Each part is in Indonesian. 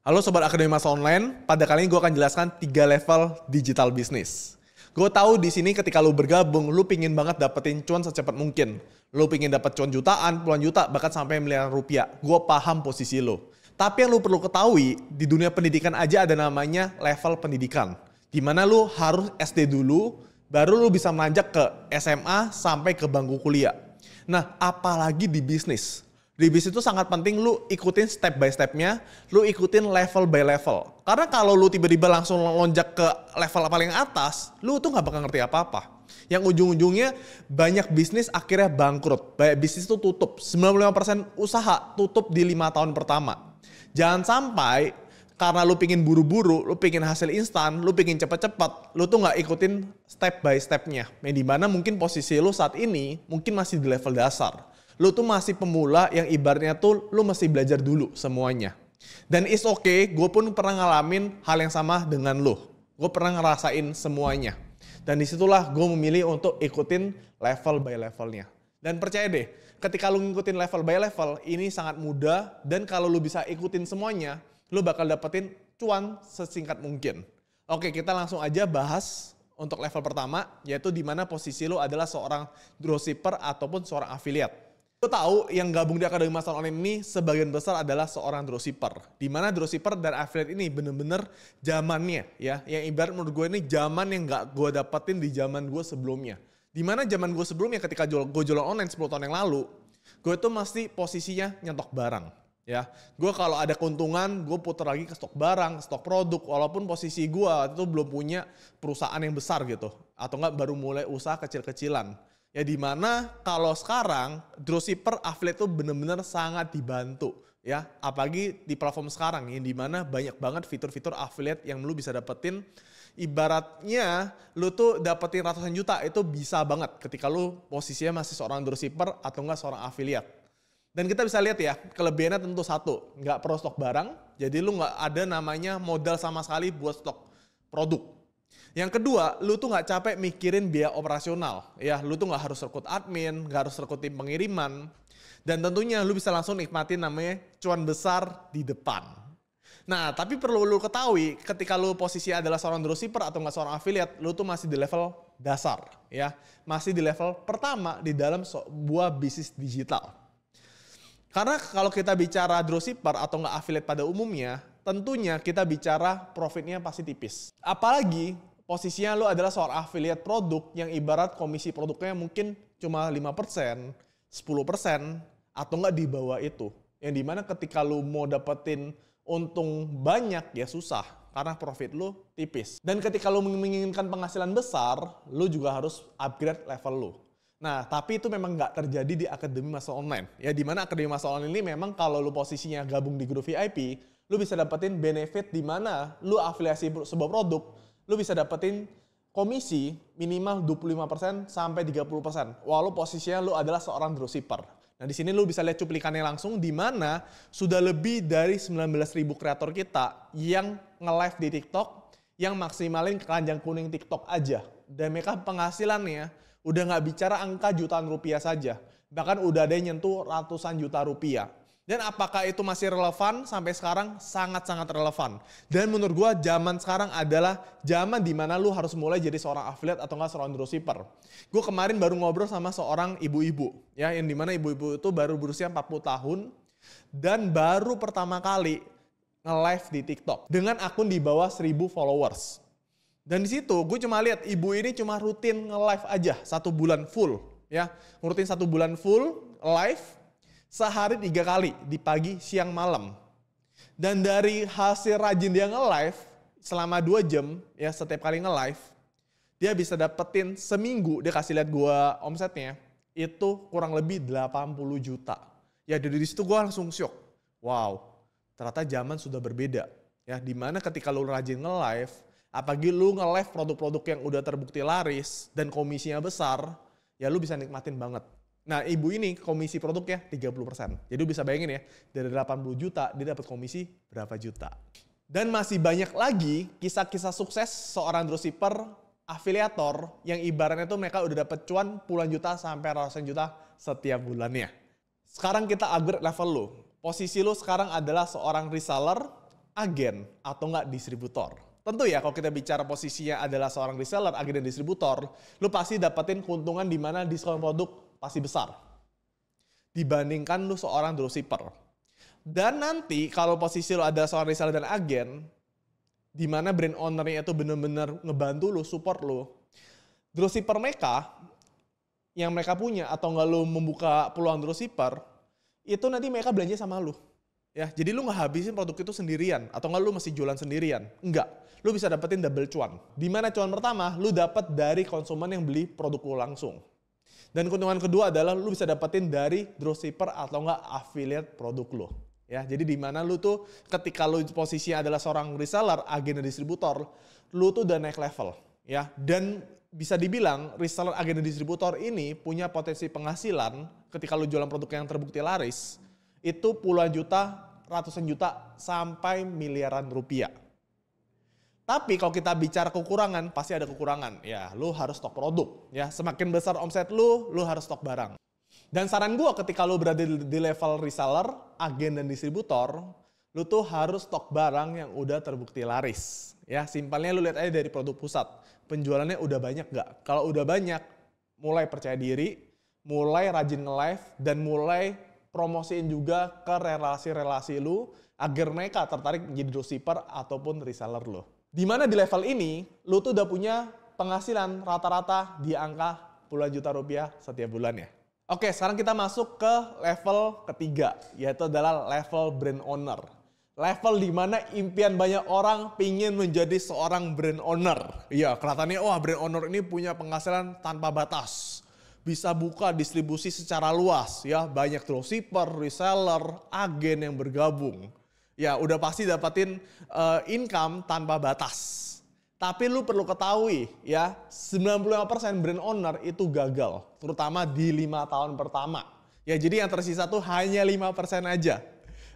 Halo Sobat Akademi Masa Online, pada kali ini gue akan jelaskan tiga level digital bisnis. Gue tahu di sini ketika lo bergabung, lo pingin banget dapetin cuan secepat mungkin. Lo pingin dapet cuan jutaan, puluhan juta, bahkan sampai miliaran rupiah. Gue paham posisi lo. Tapi yang lo perlu ketahui, di dunia pendidikan aja ada namanya level pendidikan. Dimana lo harus SD dulu, baru lo bisa menanjak ke SMA sampai ke bangku kuliah. Nah, apalagi di bisnis di bisnis itu sangat penting lu ikutin step by stepnya, lu ikutin level by level. Karena kalau lu tiba-tiba langsung lonjak ke level paling atas, lu tuh nggak bakal ngerti apa-apa. Yang ujung-ujungnya banyak bisnis akhirnya bangkrut, banyak bisnis itu tutup. 95% usaha tutup di lima tahun pertama. Jangan sampai karena lu pingin buru-buru, lu pingin hasil instan, lu pingin cepet-cepet, lu tuh nggak ikutin step by stepnya. Yang mana mungkin posisi lu saat ini mungkin masih di level dasar lu tuh masih pemula yang ibarnya tuh lu masih belajar dulu semuanya. Dan it's okay, gue pun pernah ngalamin hal yang sama dengan lu. Gue pernah ngerasain semuanya. Dan disitulah gue memilih untuk ikutin level by levelnya. Dan percaya deh, ketika lu ngikutin level by level, ini sangat mudah. Dan kalau lu bisa ikutin semuanya, lu bakal dapetin cuan sesingkat mungkin. Oke, kita langsung aja bahas untuk level pertama, yaitu di mana posisi lo adalah seorang dropshipper ataupun seorang affiliate. Lo tahu yang gabung di Akademi Master Online ini sebagian besar adalah seorang dropshipper. Di mana dropshipper dan affiliate ini bener-bener zamannya ya. Yang ibarat menurut gue ini zaman yang gak gue dapetin di zaman gue sebelumnya. Di mana zaman gue sebelumnya ketika gue jualan online 10 tahun yang lalu, gue tuh masih posisinya nyentok barang ya gue kalau ada keuntungan gue putar lagi ke stok barang stok produk walaupun posisi gue itu belum punya perusahaan yang besar gitu atau enggak baru mulai usaha kecil-kecilan Ya di mana kalau sekarang dropshipper affiliate itu benar-benar sangat dibantu ya apalagi di platform sekarang ini di mana banyak banget fitur-fitur affiliate yang lu bisa dapetin ibaratnya lu tuh dapetin ratusan juta itu bisa banget ketika lu posisinya masih seorang dropshipper atau enggak seorang affiliate dan kita bisa lihat ya kelebihannya tentu satu nggak perlu stok barang jadi lu nggak ada namanya modal sama sekali buat stok produk yang kedua, lu tuh nggak capek mikirin biaya operasional. Ya, lu tuh nggak harus rekrut admin, nggak harus rekrut tim pengiriman. Dan tentunya lu bisa langsung nikmatin namanya cuan besar di depan. Nah, tapi perlu lu ketahui ketika lu posisi adalah seorang dropshipper atau nggak seorang affiliate, lu tuh masih di level dasar ya. Masih di level pertama di dalam sebuah bisnis digital. Karena kalau kita bicara dropshipper atau nggak affiliate pada umumnya, tentunya kita bicara profitnya pasti tipis. Apalagi posisinya lo adalah seorang affiliate produk yang ibarat komisi produknya mungkin cuma 5%, 10%, atau enggak di bawah itu. Yang dimana ketika lo mau dapetin untung banyak ya susah karena profit lo tipis. Dan ketika lo menginginkan penghasilan besar, lo juga harus upgrade level lo. Nah, tapi itu memang nggak terjadi di Akademi Masa Online. Ya, di mana Akademi Masa Online ini memang kalau lu posisinya gabung di grup VIP, lu bisa dapetin benefit di mana lu afiliasi sebuah produk, lu bisa dapetin komisi minimal 25% sampai 30% walau posisinya lu adalah seorang dropshipper. Nah, di sini lu bisa lihat cuplikannya langsung di mana sudah lebih dari 19.000 kreator kita yang nge-live di TikTok yang maksimalin keranjang kuning TikTok aja. Dan mereka penghasilannya udah nggak bicara angka jutaan rupiah saja. Bahkan udah ada yang nyentuh ratusan juta rupiah. Dan apakah itu masih relevan sampai sekarang? Sangat-sangat relevan. Dan menurut gue zaman sekarang adalah zaman di mana lu harus mulai jadi seorang affiliate atau enggak seorang dropshipper. Gue kemarin baru ngobrol sama seorang ibu-ibu. ya Yang dimana ibu-ibu itu baru berusia 40 tahun. Dan baru pertama kali nge-live di TikTok. Dengan akun di bawah 1000 followers. Dan di situ gue cuma lihat ibu ini cuma rutin nge-live aja satu bulan full. Ya, rutin satu bulan full live sehari tiga kali di pagi, siang, malam. Dan dari hasil rajin dia nge-live selama dua jam ya setiap kali nge-live, dia bisa dapetin seminggu dia kasih lihat gua omsetnya itu kurang lebih 80 juta. Ya dari situ gua langsung syok. Wow, ternyata zaman sudah berbeda. Ya, dimana ketika lu rajin nge-live, apalagi lu nge-live produk-produk yang udah terbukti laris dan komisinya besar, ya lu bisa nikmatin banget. Nah, ibu ini komisi produknya 30%. Jadi bisa bayangin ya, dari 80 juta dia dapat komisi berapa juta. Dan masih banyak lagi kisah-kisah sukses seorang dropshipper afiliator yang ibaratnya tuh mereka udah dapat cuan puluhan juta sampai ratusan juta setiap bulannya. Sekarang kita upgrade level lu. Posisi lu sekarang adalah seorang reseller, agen, atau enggak distributor. Tentu ya kalau kita bicara posisinya adalah seorang reseller, agen, dan distributor, lu pasti dapetin keuntungan di mana diskon produk pasti besar dibandingkan lu seorang dropshipper. Dan nanti kalau posisi lu ada seorang reseller dan agen, di mana brand ownernya itu benar-benar ngebantu lu, support lu, dropshipper mereka yang mereka punya atau nggak lu membuka peluang dropshipper, itu nanti mereka belanja sama lu. Ya, jadi lu nggak habisin produk itu sendirian atau nggak lu masih jualan sendirian. Enggak. Lu bisa dapetin double cuan. Di mana cuan pertama lu dapat dari konsumen yang beli produk lu langsung. Dan keuntungan kedua adalah lu bisa dapetin dari dropshipper atau enggak affiliate produk lu. Ya, jadi di mana lu tuh ketika lu posisinya adalah seorang reseller, agen distributor, lu tuh udah naik level, ya. Dan bisa dibilang reseller agen distributor ini punya potensi penghasilan ketika lu jualan produk yang terbukti laris itu puluhan juta, ratusan juta sampai miliaran rupiah. Tapi kalau kita bicara kekurangan, pasti ada kekurangan. Ya, lu harus stok produk. Ya, semakin besar omset lu, lu harus stok barang. Dan saran gue ketika lu berada di level reseller, agen dan distributor, lu tuh harus stok barang yang udah terbukti laris. Ya, simpelnya lu lihat aja dari produk pusat. Penjualannya udah banyak gak? Kalau udah banyak, mulai percaya diri, mulai rajin nge-live, dan mulai promosiin juga ke relasi-relasi lu agar mereka tertarik menjadi dropshipper ataupun reseller lo. Di mana di level ini, lu tuh udah punya penghasilan rata-rata di angka puluhan juta rupiah setiap bulannya. Oke, sekarang kita masuk ke level ketiga, yaitu adalah level brand owner. Level di mana impian banyak orang pingin menjadi seorang brand owner. Iya, kelihatannya wah oh, brand owner ini punya penghasilan tanpa batas bisa buka distribusi secara luas ya banyak dropshipper, reseller, agen yang bergabung ya udah pasti dapetin uh, income tanpa batas. Tapi lu perlu ketahui ya, 95% brand owner itu gagal, terutama di lima tahun pertama. Ya jadi yang tersisa tuh hanya 5% aja.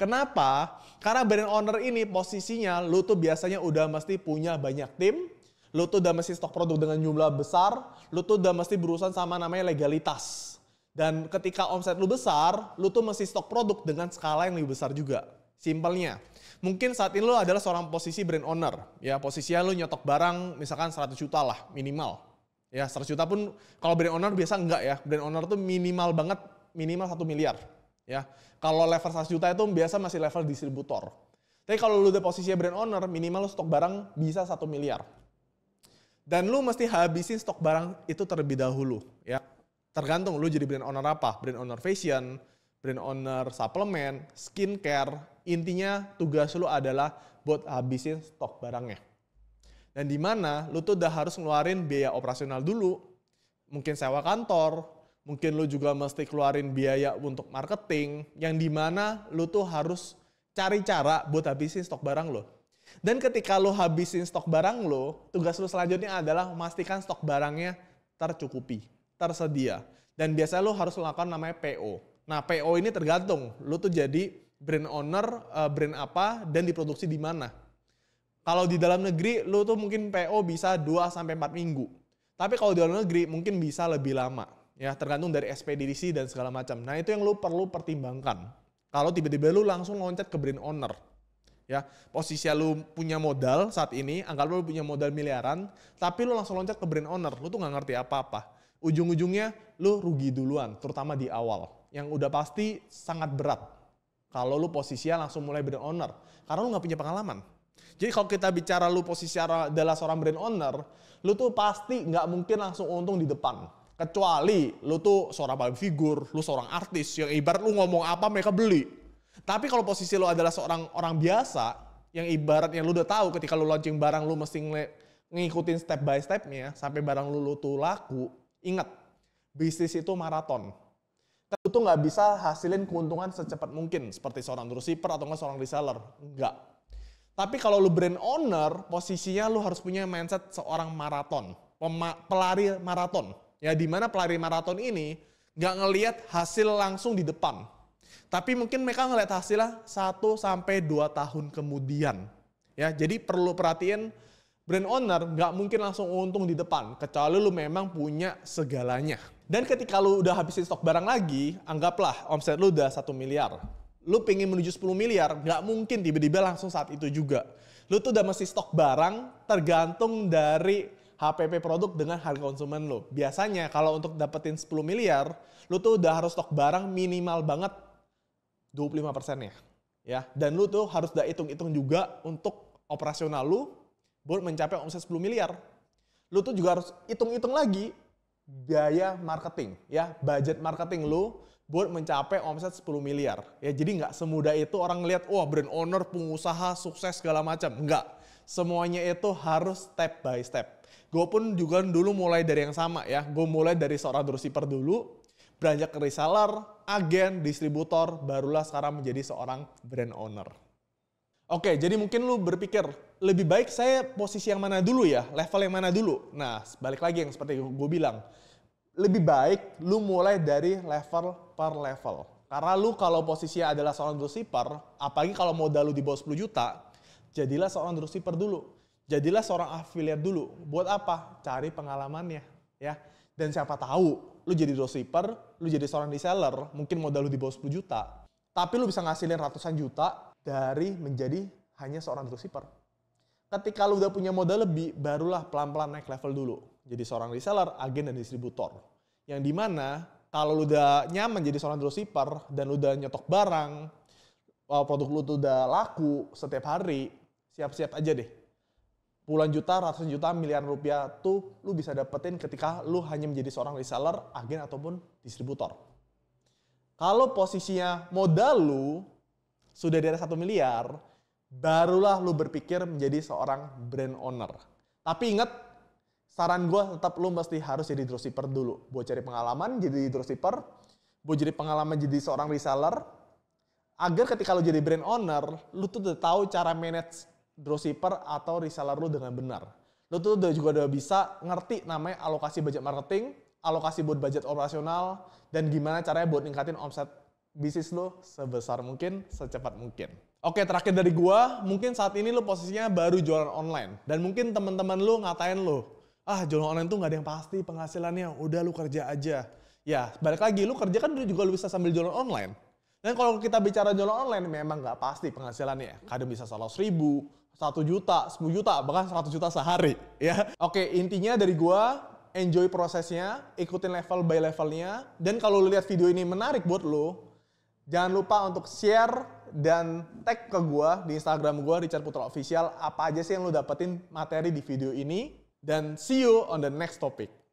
Kenapa? Karena brand owner ini posisinya lu tuh biasanya udah mesti punya banyak tim, lu tuh udah mesti stok produk dengan jumlah besar, lu tuh udah mesti berurusan sama namanya legalitas. Dan ketika omset lu besar, lu tuh mesti stok produk dengan skala yang lebih besar juga. Simpelnya, mungkin saat ini lo adalah seorang posisi brand owner. Ya, posisinya lo nyotok barang misalkan 100 juta lah minimal. Ya, 100 juta pun kalau brand owner biasa enggak ya. Brand owner tuh minimal banget, minimal 1 miliar. Ya, kalau level 100 juta itu biasa masih level distributor. Tapi kalau lo udah posisi brand owner, minimal lo stok barang bisa satu miliar. Dan lo mesti habisin stok barang itu terlebih dahulu. ya. Tergantung lo jadi brand owner apa. Brand owner fashion, brand owner suplemen, skincare. Intinya tugas lu adalah buat habisin stok barangnya. Dan di mana lu tuh udah harus ngeluarin biaya operasional dulu. Mungkin sewa kantor, mungkin lu juga mesti keluarin biaya untuk marketing yang di mana lu tuh harus cari cara buat habisin stok barang lo. Dan ketika lo habisin stok barang lo, tugas lo selanjutnya adalah memastikan stok barangnya tercukupi, tersedia. Dan biasanya lo harus melakukan namanya PO. Nah, PO ini tergantung lu tuh jadi brand owner uh, brand apa dan diproduksi di mana. Kalau di dalam negeri lu tuh mungkin PO bisa 2 sampai 4 minggu. Tapi kalau di dalam negeri mungkin bisa lebih lama. Ya, tergantung dari ekspedisi dan segala macam. Nah, itu yang lu perlu pertimbangkan. Kalau tiba-tiba lu langsung loncat ke brand owner. Ya, posisi lu punya modal saat ini, anggap lu punya modal miliaran, tapi lu langsung loncat ke brand owner, lu tuh gak ngerti apa-apa. Ujung-ujungnya lu rugi duluan, terutama di awal yang udah pasti sangat berat. Kalau lu posisinya langsung mulai brand owner, karena lu nggak punya pengalaman. Jadi kalau kita bicara lu posisi adalah seorang brand owner, lu tuh pasti nggak mungkin langsung untung di depan. Kecuali lu tuh seorang public figur lu seorang artis yang ibarat lu ngomong apa mereka beli. Tapi kalau posisi lu adalah seorang orang biasa, yang ibaratnya lu udah tahu ketika lu launching barang lu mesti ngikutin step by stepnya sampai barang lu, lu tuh laku, ingat bisnis itu maraton lu tuh nggak bisa hasilin keuntungan secepat mungkin seperti seorang dropshipper atau nggak seorang reseller. nggak. Tapi kalau lu brand owner, posisinya lu harus punya mindset seorang maraton, pelari maraton. Ya di mana pelari maraton ini nggak ngelihat hasil langsung di depan. Tapi mungkin mereka ngelihat hasilnya satu sampai dua tahun kemudian. Ya, jadi perlu perhatiin brand owner nggak mungkin langsung untung di depan kecuali lu memang punya segalanya. Dan ketika lu udah habisin stok barang lagi, anggaplah omset lu udah 1 miliar. Lu pengen menuju 10 miliar, nggak mungkin tiba-tiba langsung saat itu juga. Lu tuh udah mesti stok barang tergantung dari HPP produk dengan harga konsumen lu. Biasanya kalau untuk dapetin 10 miliar, lu tuh udah harus stok barang minimal banget 25 persennya. Ya, dan lu tuh harus udah hitung-hitung juga untuk operasional lu buat mencapai omset 10 miliar. Lu tuh juga harus hitung-hitung lagi biaya marketing ya budget marketing lu buat mencapai omset 10 miliar ya jadi nggak semudah itu orang ngelihat wah oh, brand owner pengusaha sukses segala macam nggak semuanya itu harus step by step gue pun juga dulu mulai dari yang sama ya gue mulai dari seorang dropshipper dulu beranjak ke reseller agen distributor barulah sekarang menjadi seorang brand owner Oke, jadi mungkin lu berpikir lebih baik saya posisi yang mana dulu ya, level yang mana dulu. Nah, balik lagi yang seperti gue bilang, lebih baik lu mulai dari level per level. Karena lu kalau posisinya adalah seorang dropshipper, apalagi kalau modal lu di bawah 10 juta, jadilah seorang dropshipper dulu. Jadilah seorang affiliate dulu. Buat apa? Cari pengalamannya, ya. Dan siapa tahu lu jadi dropshipper, lu jadi seorang reseller, mungkin modal lu di bawah 10 juta, tapi lu bisa ngasilin ratusan juta dari menjadi hanya seorang dropshipper. Ketika lu udah punya modal lebih, barulah pelan-pelan naik level dulu. Jadi seorang reseller, agen, dan distributor. Yang dimana kalau lu udah nyaman jadi seorang dropshipper dan lu udah nyetok barang, eh, produk lu tuh udah laku setiap hari, siap-siap aja deh. Puluhan juta, ratusan juta, miliaran rupiah tuh lu bisa dapetin ketika lu hanya menjadi seorang reseller, agen, ataupun distributor. Kalau posisinya modal lu sudah di atas satu miliar, barulah lu berpikir menjadi seorang brand owner. Tapi ingat, saran gue tetap lu mesti harus jadi dropshipper dulu. Buat cari pengalaman jadi dropshipper, buat jadi pengalaman jadi seorang reseller, agar ketika lu jadi brand owner, lu tuh udah tahu cara manage dropshipper atau reseller lu dengan benar. Lu tuh udah juga udah bisa ngerti namanya alokasi budget marketing, alokasi buat budget operasional, dan gimana caranya buat ningkatin omset bisnis lo sebesar mungkin, secepat mungkin. Oke, terakhir dari gua, mungkin saat ini lo posisinya baru jualan online dan mungkin teman-teman lo ngatain lo, "Ah, jualan online tuh nggak ada yang pasti penghasilannya, udah lo kerja aja." Ya, balik lagi, lo kerja kan juga lo bisa sambil jualan online. Dan kalau kita bicara jualan online, memang nggak pasti penghasilannya. Kadang bisa salah seribu satu juta, 10 juta, bahkan 100 juta sehari. Ya, oke intinya dari gua enjoy prosesnya, ikutin level by levelnya, dan kalau lo lihat video ini menarik buat lo, Jangan lupa untuk share dan tag ke gue di Instagram gue Richard Putra Official apa aja sih yang lo dapetin materi di video ini. Dan see you on the next topic.